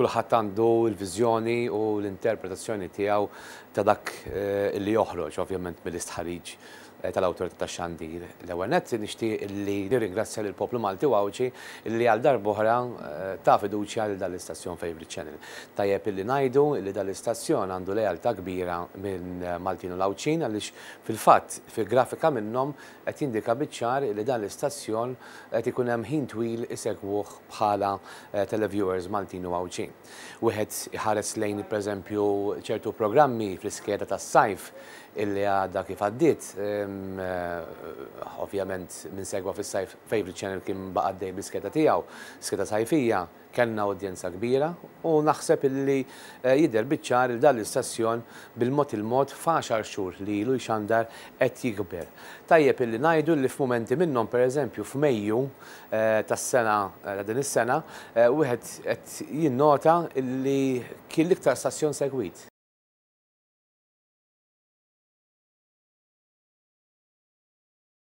kulħadd għandu l-viżjoni u l-interpretazzjoni tiegħu ta' dak eh, li joħroġ ovvjament mill-istħarriġ eh, tal-autorità ta' xandir. L-ewwel nett nixtieq li nirringrazzja lill poplu Malti Wawċi li għal darbohra eh, ta' fiduċja li dal-istazzjon Favorite Channel. Tajjeb illi najdu li dal-istazzjon għandu lejalta kbira minn eh, Maltino Lawċin għaliex fil-fatt fil-grafika minnhom qed jindika biċċar li dan l-istazzjon qed ikun hemm ħin twil isegwuh bħala eh, televiewers u Lawċin. Wieħed ħares lejn pereżempju ċertu programmi fl-iskeda tas-sajf illi għadda kif għaddit. Eh, ovvjament minn segwa fis-sajf favorite channel kien baqaddej bl-iskeda tiegħu, skeda sajfija, kellna audjenza kbira u naħseb illi eh, jidher biċċar il dan l-istazzjon bil-mod il-mod faċar xhur li ilu xandar qed jikber. Tajjeb illi ngħidu li f'mumenti minnhom pereżempju f'Mejju eh, tas-sena ta' din is-sena wieħed qed jinnota illi kien l-iktar stazzjon segwit